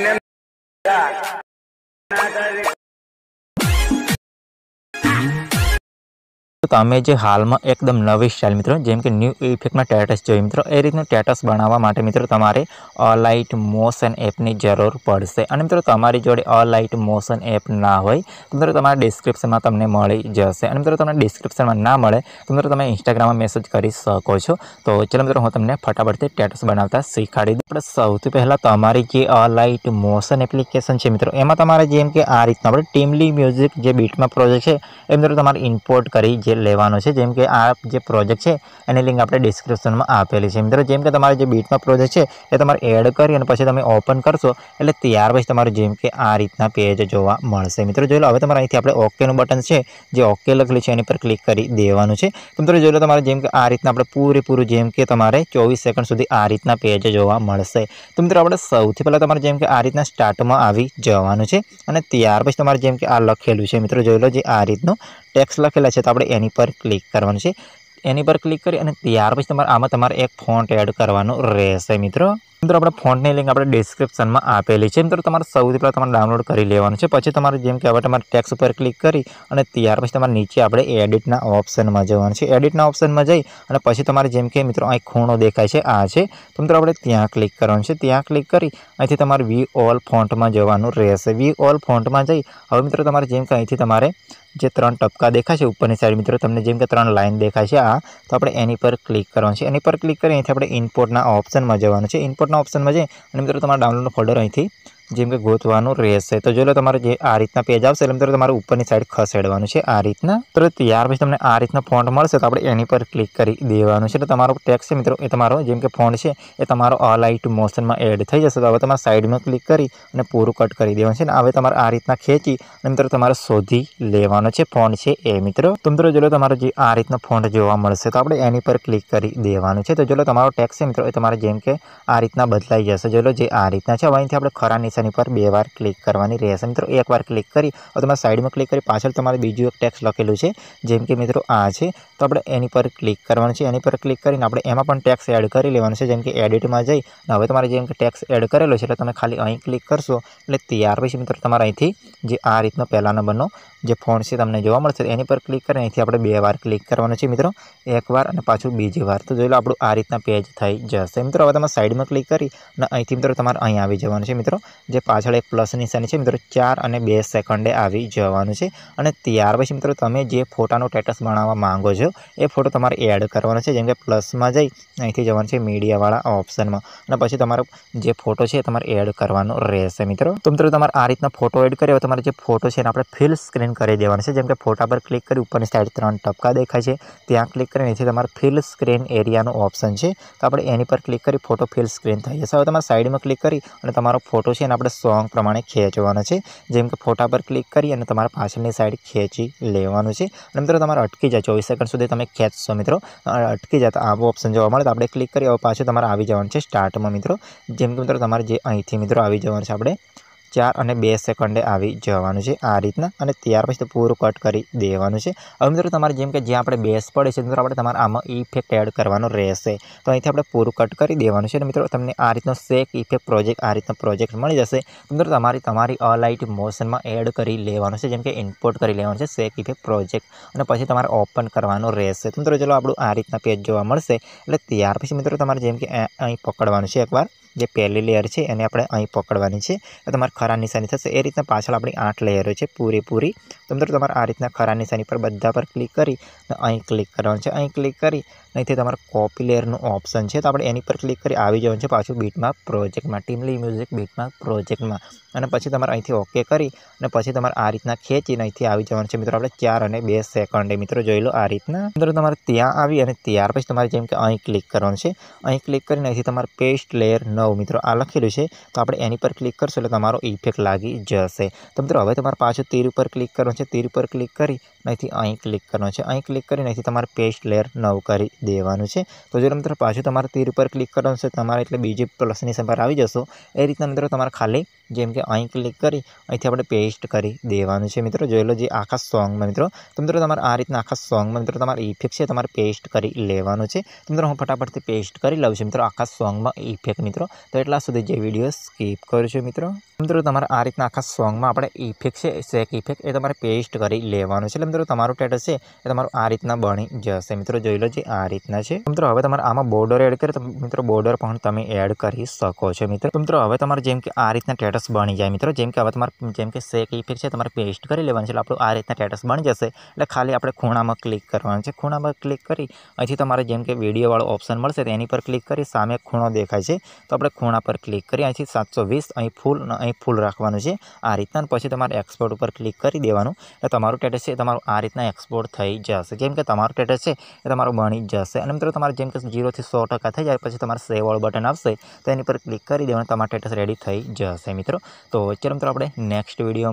এমনি તો તમે જે હાલમાં એકદમ નવી સ્ટાઇલ મિત્રો જેમ કે ન્યૂ ઇફેક્ટમાં ટેટસ જોઈએ મિત્રો એ રીતનું ટેટસ બનાવવા માટે મિત્રો તમારે અલાઇટ મોશન એપની જરૂર પડશે અને મિત્રો તમારી જોડે અલાઇટ મોશન એપ ના હોય તો મિત્રો તમારા ડિસ્ક્રિપ્શનમાં તમને મળી જશે અને મિત્રો તમને ડિસ્ક્રિપ્શનમાં ના મળે તો મિત્રો તમે ઇન્સ્ટાગ્રામમાં મેસેજ કરી શકો છો તો ચલો મિત્રો હું તમને ફટાફટથી ટેટસ બનાવતા શીખવાડી દઉં આપણે સૌથી પહેલાં તમારી જે અલાઇટ મોશન એપ્લિકેશન છે મિત્રો એમાં તમારે જેમ કે આ રીતના આપણે ટીમલી મ્યુઝિક જે બીટમાં પ્રોજેક્ટ છે એ મિત્રો તમારે ઇમ્પોર્ટ કરી જે લેવાનો છે જેમ કે આ જે પ્રોજેક્ટ છે એની લિંક આપણે ડિસ્ક્રિપ્શનમાં આપેલી છે મિત્રો જેમ કે તમારો જે બીટમાં પ્રોજેક્ટ છે એ તમારે એડ કરી અને પછી તમે ઓપન કરશો એટલે ત્યાર પછી તમારું જેમ કે આ રીતના પેજ જોવા મળશે મિત્રો જોઈ લો હવે તમારે અહીંથી આપણે ઓકેનું બટન છે જે ઓકે લખેલું છે એની પર ક્લિક કરી દેવાનું છે તો મિત્રો જોઈ લો તમારે જેમ કે આ રીતના આપણે પૂરેપૂરું જેમ કે તમારે ચોવીસ સેકન્ડ સુધી આ રીતના પેજ જોવા મળશે તો મિત્રો આપણે સૌથી પહેલાં તમારે જેમ કે આ રીતના સ્ટાર્ટમાં આવી જવાનું છે અને ત્યાર પછી તમારે જેમ કે આ લખેલું છે મિત્રો જોઈ લો જે આ રીતનું ટેક્સ લખેલા છે તો આપણે એની પર ક્લિક કરવાનું છે એની પર ક્લિક કરી અને ત્યાર પછી તમારે આમાં તમારે એક ફોન્ટ એડ કરવાનો રહેશે મિત્રો તો આપણે ફોન્ટ ની લિંક આપણે ડિસ્ક્રિપ્શન માં આપેલી છે મિત્રો તમારે સૌપ્રથમ તમારે ડાઉનલોડ કરી લેવાનું છે પછી તમારે જેમ કે હવે તમારે ટેક્સ્ટ ઉપર ક્લિક કરી અને તૈયાર પછી તમારે નીચે આપણે એડિટ ના ઓપ્શન માં જવાનું છે એડિટ ના ઓપ્શન માં જઈ અને પછી તમારે જેમ કે મિત્રો આખોણો દેખાય છે આ છે મિત્રો આપણે ત્યાં ક્લિક કરવાનું છે ત્યાં ક્લિક કરી આથી તમારે વી ઓલ ફોન્ટ માં જવાનું રહેશે વી ઓલ ફોન્ટ માં જઈ હવે મિત્રો તમારે જેમ કે અહીંથી તમારે જે ત્રણ ટપકા દેખાય છે ઉપરની સાઈડ મિત્રો તમને જેમ કે ત્રણ લાઈન દેખાય છે આ તો આપણે એની પર ક્લિક કરવાનું છે એની પર ક્લિક કરી અહીંથી આપણે ઇમ્પોર્ટ ના ઓપ્શન માં જવાનું છે ઇમ્પોર્ટ ટેબના ઓપ્શન મળશે અને મિત્રો તમારા ડાઉનલોડનો ફોલ્ડર અહીંથી જેમ કે ગોતવાનું રેસ છે તો જો લો તમારો જે આ રીતના પેજ આવશે એટલે મિત્રો તમારે ઉપરની સાઈડ ખસેડવાનું છે આ રીતના તૃતીય આ પછી તમને આ રીતના ફોન્ટ મળશે તો આપણે એની પર ક્લિક કરી દેવાનું છે તો તમારો ટેક્સ્ટ છે મિત્રો એ તમારો જેમ કે ફોન્ટ છે એ તમારો અલાઈટ મોશનમાં એડ થઈ જશે તો હવે તમારે સાઈડમાં ક્લિક કરી અને પૂરું કટ કરી દેવાનું છે ને હવે તમારો આ રીતના ખેંચી અંતર તમારે સોધી લેવાનો છે ફોન્ટ છે એ મિત્રો તેમ તો જો લો તમારો જે આ રીતના ફોન્ટ જોવા મળશે તો આપણે એની પર ક્લિક કરી દેવાનું છે તો જો લો તમારો ટેક્સ્ટ છે મિત્રો એ તમારો જેમ કે આ રીતના બદલાઈ જશે જો લો જે આ રીતના છે આમાંથી આપણે ખરાની અને પર બે વાર ક્લિક કરવાની રહેશે મિત્રો એક વાર ક્લિક કરી ઓ તમાર સાઈડમાં ક્લિક કરી પાછળ તમારો બીજો એક ટેક્સ્ટ લખેલો છે જેમ કે મિત્રો આ છે તો આપણે એની પર ક્લિક કરવાનું છે એની પર ક્લિક કરીને આપણે એમાં પણ ટેક્સ્ટ એડ કરી લેવાનું છે જેમ કે એડિટમાં જઈ અને હવે તમારો જેમ કે ટેક્સ્ટ એડ કરેલો છે એટલે તમે ખાલી અહીં ક્લિક કરશો એટલે તૈયાર થઈશે મિત્રો તમાર અહીંથી જે આ રીતના પહેલા નંબરનો જે ફોન્ટ છે તમને જોવા મળશે એની પર ક્લિક કરીને અહીંથી આપણે બે વાર ક્લિક કરવાનું છે મિત્રો એક વાર અને પાછું બીજી વાર તો જોજો આપણો આ રીતના પેજ થઈ જશે મિત્રો હવે તમાર સાઈડમાં ક્લિક કરી અને અહીંથી મિત્રો તમાર અહીં આવી જવાનું છે મિત્રો જે પાછળ એક પ્લસ નિશાની છે મિત્રો ચાર અને બે સેકન્ડે આવી જવાનું છે અને ત્યાર પછી મિત્રો તમે જે ફોટાનો સ્ટેટસ બનાવવા માંગો છો એ ફોટો તમારે એડ કરવાનો છે જેમ કે પ્લસમાં જઈ અહીંથી જવાનું છે મીડિયાવાળા ઓપ્શનમાં અને પછી તમારો જે ફોટો છે તમારે એડ કરવાનો રહેશે મિત્રો તો મિત્રો તમારે આ રીતના ફોટો એડ કર્યો તમારે જે ફોટો છે એને આપણે ફિલ સ્ક્રીન કરી દેવાનો છે જેમ કે ફોટા પર ક્લિક કરી ઉપરની સાઈડ ત્રણ ટપકા દેખાય છે ત્યાં ક્લિક કરીને અહીંથી તમારે ફિલ સ્ક્રીન એરિયાનો ઓપ્શન છે તો આપણે એની પર ક્લિક કરી ફોટો ફિલ સ્ક્રીન થઈ જશે હવે તમારે સાઈડમાં ક્લિક કરી અને તમારો ફોટો છે એના આપણે સોંગ પ્રમાણે ખેંચવાનો છે જેમ કે ફોટા પર ક્લિક કરી અને તમારા પાછળની સાઈડ ખેંચી લેવાનું છે અને મિત્રો તમારે અટકી જાય ચોવીસ સેકન્ડ સુધી તમે ખેંચશો મિત્રો અટકી જાય તો આવો ઓપ્શન જોવા મળે તો આપણે ક્લિક કરી હવે પાછું તમારે આવી જવાનું છે સ્ટાર્ટમાં મિત્રો જેમ કે મિત્રો તમારે જે અહીંથી મિત્રો આવી જવાનું છે આપણે ચાર અને બે સેકન્ડે આવી જવાનું છે આ રીતના અને ત્યાર પછી તો પૂરું કટ કરી દેવાનું છે હવે મિત્રો તમારે જેમ કે જ્યાં આપણે બેસ પડે છે મિત્રો આપણે તમારે આમાં ઇફેક્ટ એડ કરવાનો રહેશે તો અહીંથી આપણે પૂરું કટ કરી દેવાનું છે અને મિત્રો તમને આ રીતનો શેક ઇફેક્ટ પ્રોજેક્ટ આ રીતનો પ્રોજેક્ટ મળી જશે મિત્રો તમારી તમારી અલાઇટ મોશનમાં એડ કરી લેવાનું છે જેમ કે ઇમ્પોર્ટ કરી લેવાનું છે શેક ઇફેક્ટ પ્રોજેક્ટ અને પછી તમારે ઓપન કરવાનો રહેશે તો મિત્રો ચલો આપણું આ રીતના પેજ જોવા મળશે એટલે ત્યાર પછી મિત્રો તમારે જેમ કે અહીં પકડવાનું છે એકવાર જે પહેલી લેયર છે એને આપણે અહીં પકડવાની છે તો તમારે ખરા નિશાની થશે એ રીતના પાછળ આપણી આઠ લેયરો છે પૂરેપૂરી તો મિત્રો તમારે આ રીતના ખરા નિશાની પર બધા પર ક્લિક કરી અહીં ક્લિક કરવાનું છે અહીં ક્લિક કરી અહીંથી તમારે કોપી લેયરનું ઓપ્શન છે તો આપણે એની પર ક્લિક કરી આવી જવાનું છે પાછું બીટમાં પ્રોજેક્ટમાં ટીમલી મ્યુઝિક બીટમાં પ્રોજેક્ટમાં અને પછી તમારે અહીંથી ઓકે કરી અને પછી તમારે આ રીતના ખેંચીને અહીંથી આવી જવાનું છે મિત્રો આપણે ચાર અને બે સેકન્ડે મિત્રો જોઈ લો આ રીતના મિત્રો તમારે ત્યાં આવી અને ત્યાર પછી તમારે જેમ કે અહીં ક્લિક કરવાનું છે અહીં ક્લિક કરીને અહીંથી તમારે પેસ્ટ લેયર ન આવો મિત્રો આ લખેલું છે તો આપણે એની પર ક્લિક કરશું એટલે તમારો ઇફેક્ટ લાગી જશે તો મિત્રો હવે તમારે પાછું તીર ઉપર ક્લિક કરવાનું છે તીર ઉપર ક્લિક કરી અહીંથી અહીં ક્લિક કરવાનું છે અહીં ક્લિક કરી નહીંથી તમારે પેસ્ટ લેયર નવ કરી દેવાનું છે તો જો મિત્રો પાછું તમારે તીર ઉપર ક્લિક કરવાનું છે તમારે એટલે બીજી પ્લસની સંભાર આવી જશો એ રીતના મિત્રો તમારે ખાલી જેમ કે અહીં ક્લિક કરી અહીંથી આપણે પેસ્ટ કરી દેવાનું છે મિત્રો જોઈ લો જે આખા સોંગમાં મિત્રો તો મિત્રો તમારે આ રીતના આખા સોંગમાં મિત્રો તમારે ઇફેક્ટ છે તમારે પેસ્ટ કરી લેવાનું છે તો મિત્રો હું ફટાફટથી પેસ્ટ કરી લઉં છું મિત્રો આખા સોંગમાં ઇફેક્ટ મિત્રો તો એટલા સુધી જે વિડિયો સ્કીપ કરજો મિત્રો મિત્રો તમાર આ રીતના ખાસ સોંગમાં આપણે ઇફેક્ટ છે સેક ઇફેક્ટ એ તમારે પેસ્ટ કરી લેવાનું છે એટલે મિત્રો તમારો સ્ટેટસ છે તમારો આ રીતના બની જશે મિત્રો જોઈ લો જે આ રીતના છે મિત્રો હવે તમારા આમાં બોર્ડર એડ કરે તો મિત્રો બોર્ડર પણ તમે એડ કરી શકો છો મિત્રો મિત્રો હવે તમારા જેમ કે આ રીતના સ્ટેટસ બની જાય મિત્રો જેમ કે હવે તમારા જેમ કે સેક ઇફેક્ટ છે તમારે પેસ્ટ કરી લેવાનું છે એટલે આપણો આ રીતના સ્ટેટસ બની જશે એટલે ખાલી આપણે ખૂણામાં ક્લિક કરવાનું છે ખૂણા પર ક્લિક કરી અહીંથી તમારે જેમ કે વિડિયો વાળો ઓપ્શન મળશે તો એની પર ક્લિક કરી સામે ખૂણો દેખાય છે તો ખોણા પર ક્લિક કરી આથી 720 આહી ફૂલ આહી ફૂલ રાખવાનું છે આ રીતના પછી તમારું એક્સપોર્ટ ઉપર ક્લિક કરી દેવાનો તો તમારું ટેટેસ તમારું આ રીતના એક્સપોર્ટ થઈ જશે કેમ કે તમારું ટેટેસ છે તમારું બની જશે અને મિત્રો તમારું જેમ કે 0 થી 100% થઈ જાય પછી તમાર સહેવાળ બટન આવશે તો એની પર ક્લિક કરી દેવાનો તમાર ટેટેસ રેડી થઈ જશે મિત્રો તો અત્યારે મિત્રો આપણે નેક્સ્ટ વિડીયો